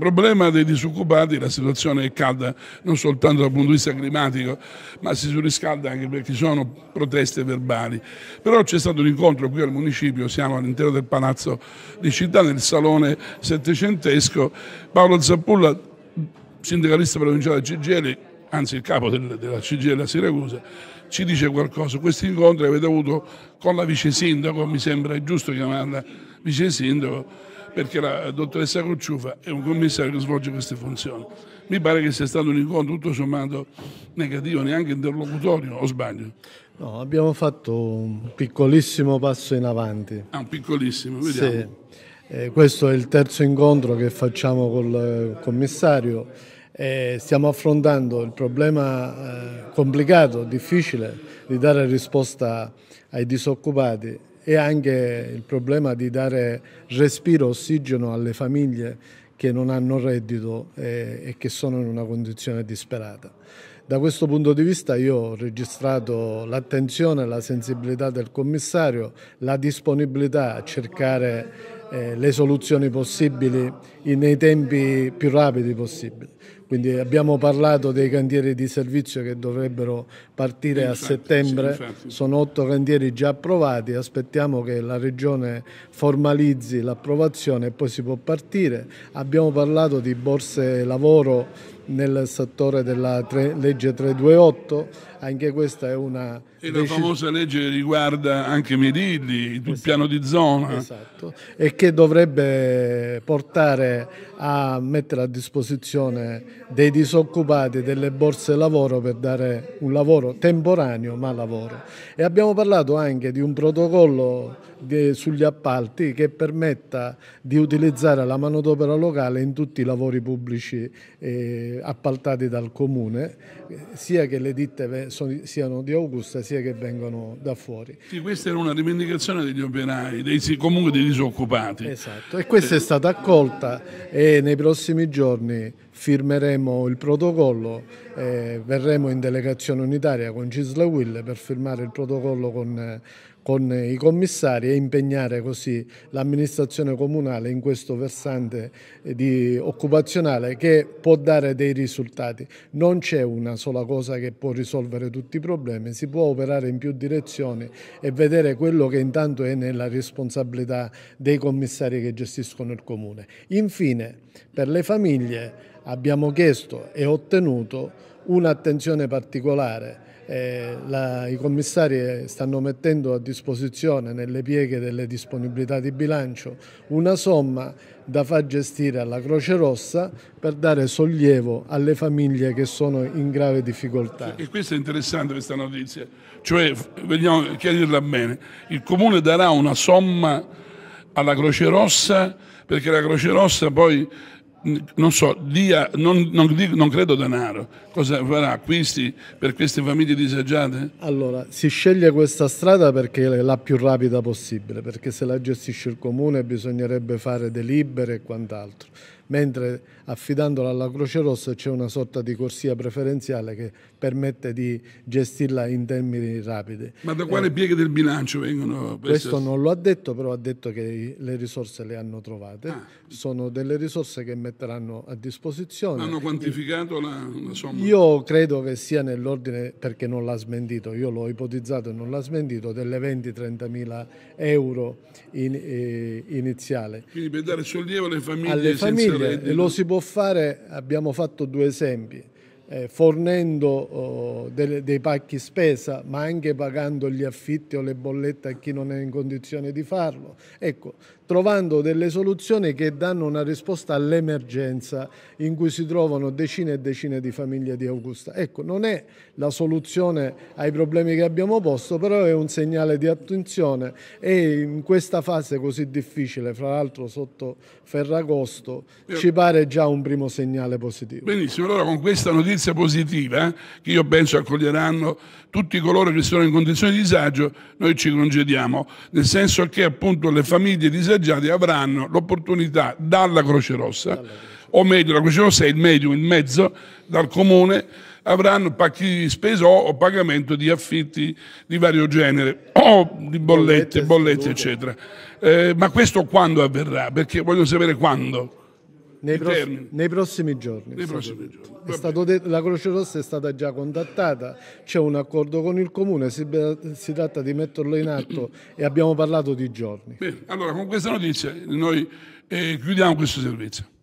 problema dei disoccupati, la situazione è calda non soltanto dal punto di vista climatico, ma si surriscalda anche perché ci sono proteste verbali. Però c'è stato un incontro qui al municipio, siamo all'interno del palazzo di città, nel salone settecentesco. Paolo Zappulla, sindacalista provinciale della CGL, anzi il capo del, della CGL a Siracusa, ci dice qualcosa. Questi incontri avete avuto con la vice sindaco, mi sembra giusto chiamarla vice sindaco, perché la dottoressa Cocciufa è un commissario che svolge queste funzioni. Mi pare che sia stato un incontro tutto sommato negativo, neanche interlocutorio, o sbaglio? No, abbiamo fatto un piccolissimo passo in avanti. Ah, un piccolissimo, vediamo. Sì. Eh, questo è il terzo incontro che facciamo col eh, commissario. Eh, stiamo affrontando il problema eh, complicato, difficile di dare risposta ai disoccupati e anche il problema di dare respiro, ossigeno alle famiglie che non hanno reddito eh, e che sono in una condizione disperata. Da questo punto di vista io ho registrato l'attenzione, la sensibilità del commissario, la disponibilità a cercare eh, le soluzioni possibili nei tempi più rapidi possibili. Quindi abbiamo parlato dei cantieri di servizio che dovrebbero partire infatti, a settembre, sì, sono otto cantieri già approvati, aspettiamo che la Regione formalizzi l'approvazione e poi si può partire. Abbiamo parlato di borse lavoro nel settore della tre, legge 328, anche questa è una... E la famosa legge riguarda anche Medilli, il esatto, piano di zona. Esatto, e che dovrebbe portare a mettere a disposizione dei disoccupati delle borse lavoro per dare un lavoro temporaneo ma lavoro. E abbiamo parlato anche di un protocollo di, sugli appalti che permetta di utilizzare la manodopera locale in tutti i lavori pubblici. Eh, appaltati dal comune, sia che le ditte siano di Augusta sia che vengano da fuori. Sì, questa era una rivendicazione degli operai, dei, comunque dei disoccupati. Esatto, e questa è stata accolta e nei prossimi giorni firmeremo il protocollo, eh, verremo in delegazione unitaria con Cisla Will per firmare il protocollo con, con i commissari e impegnare così l'amministrazione comunale in questo versante eh, occupazionale che può dare dei risultati. Non c'è una sola cosa che può risolvere tutti i problemi, si può operare in più direzioni e vedere quello che intanto è nella responsabilità dei commissari che gestiscono il comune. Infine, per le famiglie abbiamo chiesto e ottenuto un'attenzione particolare. Eh, la, I commissari eh, stanno mettendo a disposizione nelle pieghe delle disponibilità di bilancio una somma da far gestire alla Croce Rossa per dare sollievo alle famiglie che sono in grave difficoltà. E questa è interessante questa notizia, cioè vogliamo chiarirla bene, il Comune darà una somma alla Croce Rossa perché la Croce Rossa poi non so, dia, non, non, non credo denaro, cosa farà? Acquisti per queste famiglie disagiate? Allora, si sceglie questa strada perché è la più rapida possibile, perché se la gestisce il comune bisognerebbe fare delibere e quant'altro mentre affidandola alla Croce Rossa c'è una sorta di corsia preferenziale che permette di gestirla in termini rapidi. Ma da quale eh, pieghe del bilancio vengono? Queste... Questo non lo ha detto, però ha detto che le risorse le hanno trovate. Ah. Sono delle risorse che metteranno a disposizione. Hanno quantificato la, la, somma? Io credo che sia nell'ordine, perché non l'ha smentito, io l'ho ipotizzato e non l'ha smentito, delle 20-30 mila euro in, eh, iniziale. Quindi per dare sollievo alle famiglie. Alle famiglie, lo si può fare, abbiamo fatto due esempi eh, fornendo oh, delle, dei pacchi spesa, ma anche pagando gli affitti o le bollette a chi non è in condizione di farlo. Ecco, trovando delle soluzioni che danno una risposta all'emergenza in cui si trovano decine e decine di famiglie di Augusta. Ecco, non è la soluzione ai problemi che abbiamo posto, però è un segnale di attenzione e in questa fase così difficile, fra l'altro sotto Ferragosto, ci pare già un primo segnale positivo. Benissimo, allora con questa notizia esperienza positiva eh, che io penso accoglieranno tutti coloro che sono in condizioni di disagio, noi ci congediamo, nel senso che appunto le famiglie disagiate avranno l'opportunità dalla Croce Rossa, o meglio la Croce Rossa è il medium, il mezzo, dal comune, avranno pacchi di spesa o, pagamento di affitti di vario genere, o di bollette, bollette, bollette eccetera. Eh, ma questo quando avverrà? Perché voglio sapere quando nei, prossimi, nei prossimi giorni. Nei prossimi giorni. Detto, la Croce Rossa è stata già contattata, c'è un accordo con il Comune, si, si tratta di metterlo in atto e abbiamo parlato di giorni. Bene, allora con questa notizia noi eh, chiudiamo questo servizio.